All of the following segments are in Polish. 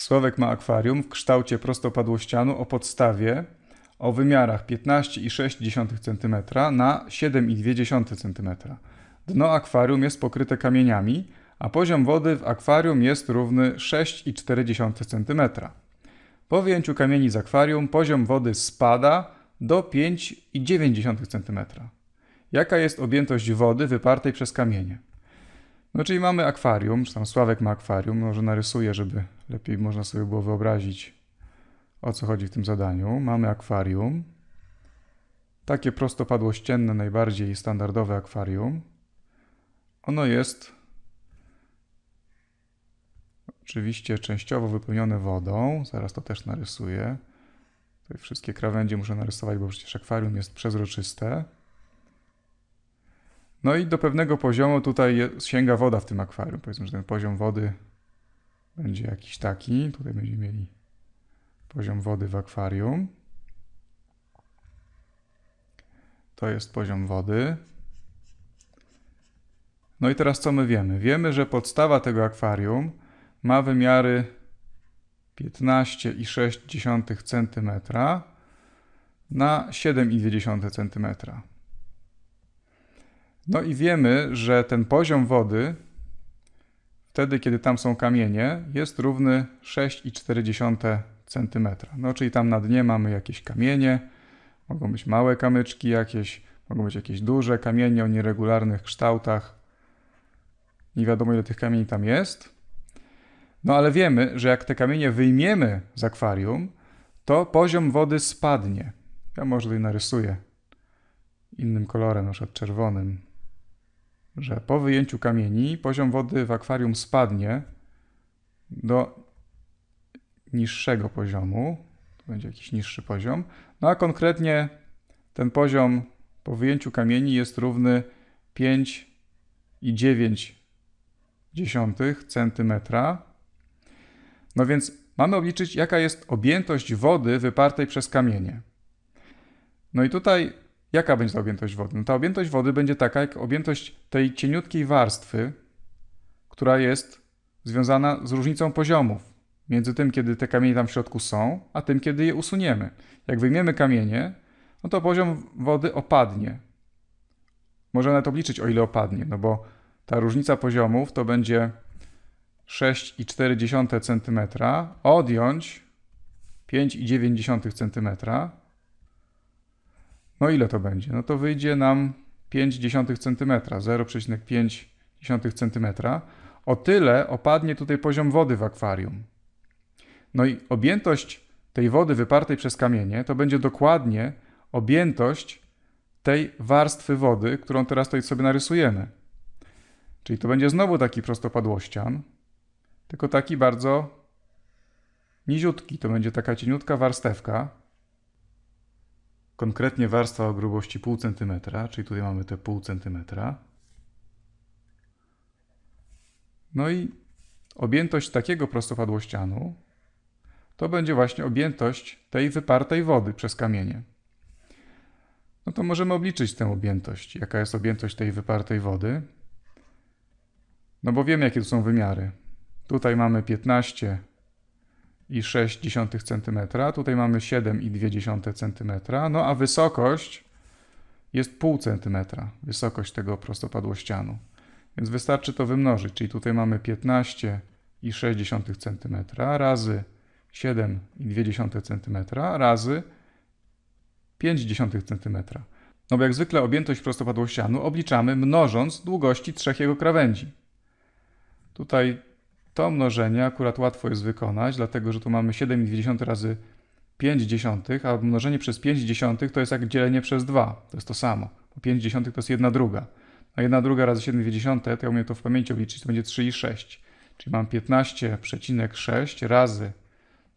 Sławek ma akwarium w kształcie prostopadłościanu o podstawie o wymiarach 15,6 cm na 7,2 cm. Dno akwarium jest pokryte kamieniami, a poziom wody w akwarium jest równy 6,4 cm. Po wyjęciu kamieni z akwarium poziom wody spada do 5,9 cm. Jaka jest objętość wody wypartej przez kamienie? No czyli mamy akwarium, czy tam Sławek ma akwarium, może narysuję, żeby lepiej można sobie było wyobrazić, o co chodzi w tym zadaniu. Mamy akwarium, takie prostopadłościenne, najbardziej standardowe akwarium. Ono jest oczywiście częściowo wypełnione wodą, zaraz to też narysuję. Tutaj wszystkie krawędzie muszę narysować, bo przecież akwarium jest przezroczyste. No i do pewnego poziomu tutaj sięga woda w tym akwarium. Powiedzmy, że ten poziom wody będzie jakiś taki. Tutaj będziemy mieli poziom wody w akwarium. To jest poziom wody. No i teraz co my wiemy? Wiemy, że podstawa tego akwarium ma wymiary 15,6 cm na 7,2 cm. No i wiemy, że ten poziom wody, wtedy kiedy tam są kamienie, jest równy 6,4 cm. No czyli tam na dnie mamy jakieś kamienie, mogą być małe kamyczki jakieś, mogą być jakieś duże kamienie o nieregularnych kształtach. Nie wiadomo ile tych kamieni tam jest. No ale wiemy, że jak te kamienie wyjmiemy z akwarium, to poziom wody spadnie. Ja może tutaj narysuję innym kolorem, na przykład czerwonym że po wyjęciu kamieni poziom wody w akwarium spadnie do niższego poziomu, to będzie jakiś niższy poziom, no a konkretnie ten poziom po wyjęciu kamieni jest równy 5,9 cm. No więc mamy obliczyć, jaka jest objętość wody wypartej przez kamienie. No i tutaj Jaka będzie ta objętość wody? No ta objętość wody będzie taka, jak objętość tej cieniutkiej warstwy, która jest związana z różnicą poziomów między tym, kiedy te kamienie tam w środku są, a tym, kiedy je usuniemy. Jak wyjmiemy kamienie, no to poziom wody opadnie. Możemy nawet obliczyć, o ile opadnie, no bo ta różnica poziomów to będzie 6,4 cm odjąć 5,9 cm no ile to będzie? No to wyjdzie nam 0,5 cm, 0,5 cm. O tyle opadnie tutaj poziom wody w akwarium. No i objętość tej wody wypartej przez kamienie to będzie dokładnie objętość tej warstwy wody, którą teraz tutaj sobie narysujemy. Czyli to będzie znowu taki prostopadłościan, tylko taki bardzo niziutki. To będzie taka cieniutka warstewka konkretnie warstwa o grubości pół centymetra, czyli tutaj mamy te pół centymetra. No i objętość takiego prostopadłościanu to będzie właśnie objętość tej wypartej wody przez kamienie. No to możemy obliczyć tę objętość. Jaka jest objętość tej wypartej wody? No bo wiemy, jakie tu są wymiary. Tutaj mamy 15 7,6 cm. Tutaj mamy 7,2 cm. No a wysokość jest pół centymetra. Wysokość tego prostopadłościanu. Więc wystarczy to wymnożyć. Czyli tutaj mamy 15,6 cm razy 7,2 cm razy 0,5 cm. No bo jak zwykle objętość prostopadłościanu obliczamy mnożąc długości trzech jego krawędzi. Tutaj to mnożenie akurat łatwo jest wykonać, dlatego że tu mamy 7,2 razy 5 dziesiątych, a mnożenie przez 5 dziesiątych to jest jak dzielenie przez 2. To jest to samo. 5 dziesiątych to jest 1 druga. A 1 druga razy 7,2, to ja umiem to w pamięci obliczyć, to będzie 3,6. Czyli mam 15,6 razy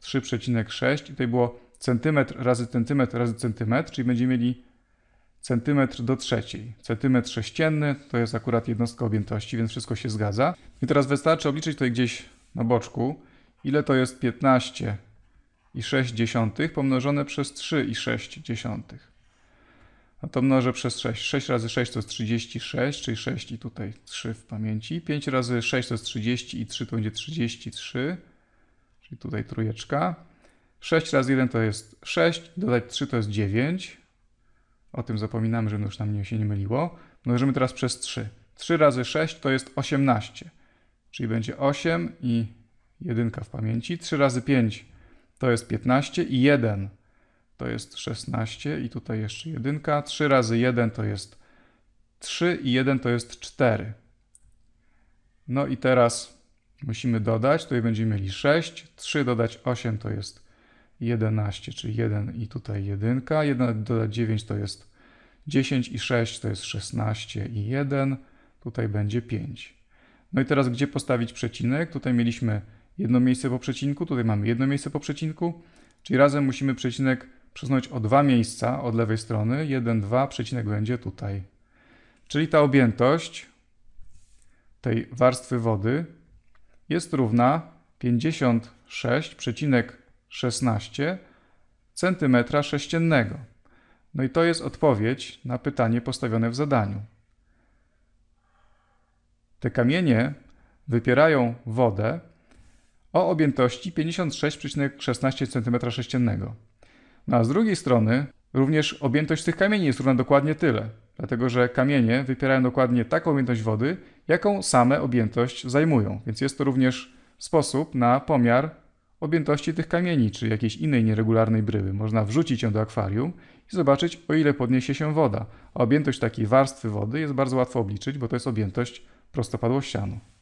3,6 i tutaj było centymetr razy centymetr razy centymetr, czyli będziemy mieli centymetr do trzeciej. Centymetr sześcienny to jest akurat jednostka objętości, więc wszystko się zgadza. I teraz wystarczy obliczyć tutaj gdzieś na boczku, ile to jest 15,6 dziesiątych pomnożone przez 3 i 6 dziesiątych. No to mnożę przez 6. 6 razy 6 to jest 36, czyli 6 i tutaj 3 w pamięci. 5 razy 6 to jest 30 i 3 to będzie 33, czyli tutaj trójeczka. 6 razy 1 to jest 6, dodać 3 to jest 9. O tym zapominamy, żeby już nam się nie myliło. Mnożymy teraz przez 3. 3 razy 6 to jest 18, czyli będzie 8 i 1 w pamięci. 3 razy 5 to jest 15 i 1 to jest 16 i tutaj jeszcze 1. 3 razy 1 to jest 3 i 1 to jest 4. No i teraz musimy dodać, tutaj będziemy mieli 6, 3 dodać 8 to jest 11, czyli 1 i tutaj 1. 1 dodać 9 to jest 10 i 6 to jest 16 i 1. Tutaj będzie 5. No i teraz gdzie postawić przecinek? Tutaj mieliśmy jedno miejsce po przecinku, tutaj mamy jedno miejsce po przecinku, czyli razem musimy przecinek przesunąć o dwa miejsca od lewej strony. 1, 2, przecinek będzie tutaj. Czyli ta objętość tej warstwy wody jest równa 56, 16 cm sześciennego. No i to jest odpowiedź na pytanie postawione w zadaniu. Te kamienie wypierają wodę o objętości 56,16 cm3. No a z drugiej strony również objętość tych kamieni jest równa dokładnie tyle, dlatego że kamienie wypierają dokładnie taką objętość wody, jaką same objętość zajmują, więc jest to również sposób na pomiar objętości tych kamieni czy jakiejś innej nieregularnej bryły. Można wrzucić ją do akwarium i zobaczyć, o ile podniesie się woda. A objętość takiej warstwy wody jest bardzo łatwo obliczyć, bo to jest objętość prostopadłościanu.